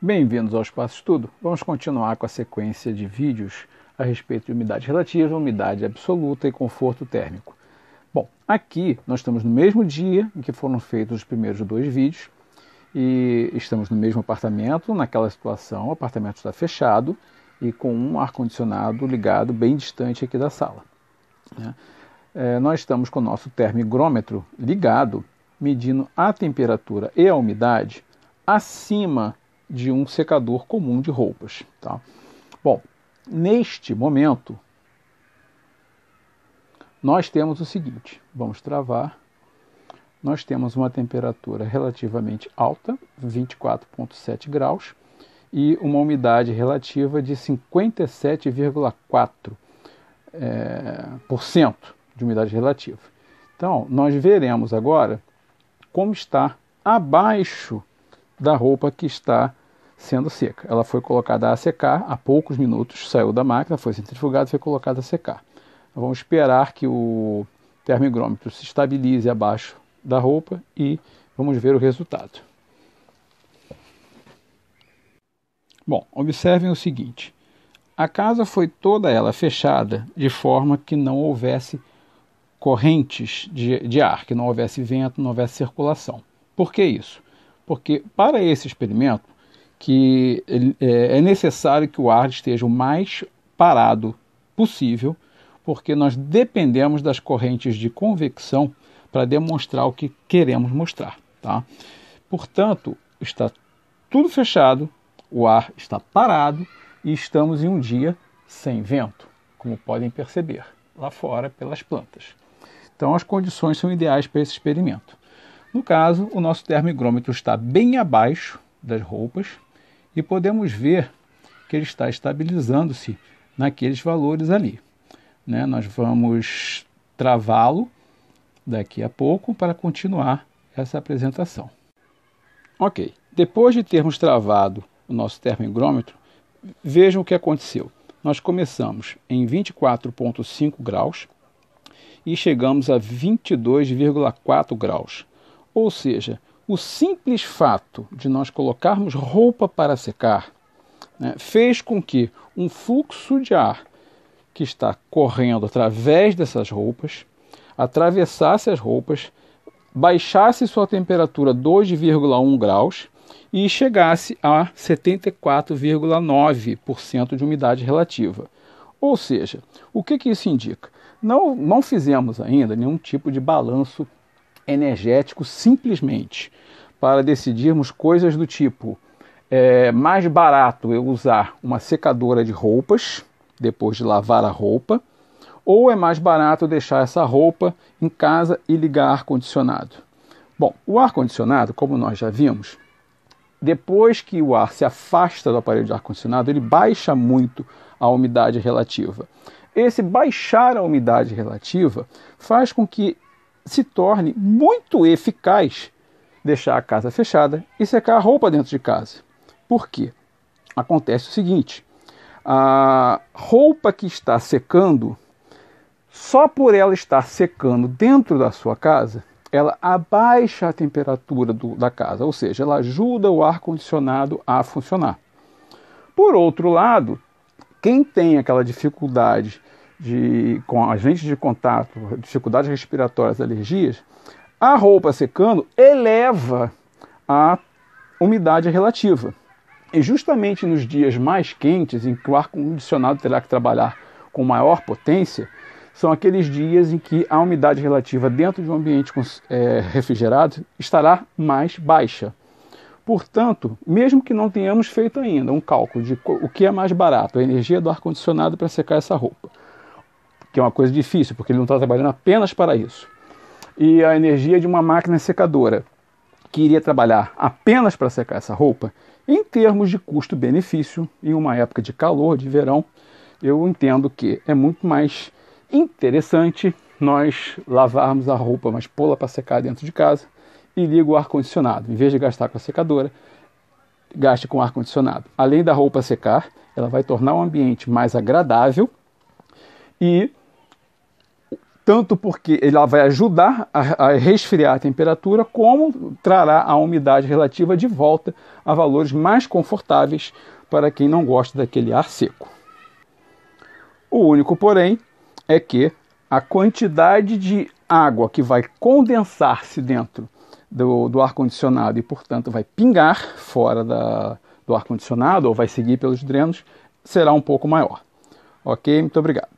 Bem-vindos ao Espaço Estudo. Vamos continuar com a sequência de vídeos a respeito de umidade relativa, umidade absoluta e conforto térmico. Bom, aqui nós estamos no mesmo dia em que foram feitos os primeiros dois vídeos e estamos no mesmo apartamento, naquela situação, o apartamento está fechado e com um ar-condicionado ligado bem distante aqui da sala. Né? É, nós estamos com o nosso termigrômetro ligado, medindo a temperatura e a umidade acima de um secador comum de roupas. Tá? Bom, neste momento, nós temos o seguinte: vamos travar. Nós temos uma temperatura relativamente alta, 24,7 graus, e uma umidade relativa de 57,4% é, eh, por cento de umidade relativa. Então, nós veremos agora como está abaixo da roupa que está sendo seca. Ela foi colocada a secar há poucos minutos, saiu da máquina, foi centrifugada e foi colocada a secar. Então, vamos esperar que o termigrômetro se estabilize abaixo da roupa e vamos ver o resultado. Bom, observem o seguinte: a casa foi toda ela fechada de forma que não houvesse correntes de, de ar, que não houvesse vento, não houvesse circulação. Por que isso? Porque para esse experimento, que é, é necessário que o ar esteja o mais parado possível, porque nós dependemos das correntes de convecção para demonstrar o que queremos mostrar, tá? Portanto, está tudo fechado, o ar está parado e estamos em um dia sem vento, como podem perceber lá fora pelas plantas. Então, as condições são ideais para esse experimento. No caso, o nosso termigrômetro está bem abaixo das roupas e podemos ver que ele está estabilizando-se naqueles valores ali. Né? Nós vamos travá-lo daqui a pouco para continuar essa apresentação. Ok, depois de termos travado o nosso termigrômetro, vejam o que aconteceu. Nós começamos em 24,5 graus e chegamos a 22,4 graus. Ou seja, o simples fato de nós colocarmos roupa para secar né, fez com que um fluxo de ar que está correndo através dessas roupas atravessasse as roupas, baixasse sua temperatura 2,1 graus e chegasse a 74,9% de umidade relativa. Ou seja, o que, que isso indica? Não, não fizemos ainda nenhum tipo de balanço energético simplesmente para decidirmos coisas do tipo: é mais barato eu usar uma secadora de roupas depois de lavar a roupa, ou é mais barato deixar essa roupa em casa e ligar ar-condicionado? Bom, o ar-condicionado, como nós já vimos, depois que o ar se afasta do aparelho de ar-condicionado, ele baixa muito a umidade relativa. Esse baixar a umidade relativa faz com que se torne muito eficaz deixar a casa fechada e secar a roupa dentro de casa. Por quê? Acontece o seguinte: a roupa que está secando, só por ela estar secando dentro da sua casa, ela abaixa a temperatura do, da casa, ou seja, ela ajuda o ar-condicionado a funcionar. Por outro lado, quem tem aquela dificuldade de, com agentes de contato, dificuldades respiratórias, alergias, a roupa secando eleva a umidade relativa. E justamente nos dias mais quentes, em que o ar-condicionado terá que trabalhar com maior potência, são aqueles dias em que a umidade relativa dentro de um ambiente é, refrigerado estará mais baixa. Portanto, mesmo que não tenhamos feito ainda um cálculo de o que é mais barato, a energia do ar-condicionado para secar essa roupa que é uma coisa difícil, porque ele não está trabalhando apenas para isso. E a energia de uma máquina secadora, que iria trabalhar apenas para secar essa roupa, em termos de custo-benefício, em uma época de calor, de verão, eu entendo que é muito mais interessante nós lavarmos a roupa, mas pô-la para secar dentro de casa e liga o ar-condicionado. Em vez de gastar com a secadora, gaste com o ar-condicionado. Além da roupa secar, ela vai tornar o ambiente mais agradável e tanto porque ela vai ajudar a, a, resfriar a temperatura, como trará a umidade relativa de volta a valores mais confortáveis para quem não gosta daquele ar seco. O único, porém, é que a quantidade de água que vai condensar-se dentro do, do ar-condicionado e, portanto, vai pingar fora da, do ar-condicionado ou vai seguir pelos drenos será um pouco maior. Ok? Muito obrigado.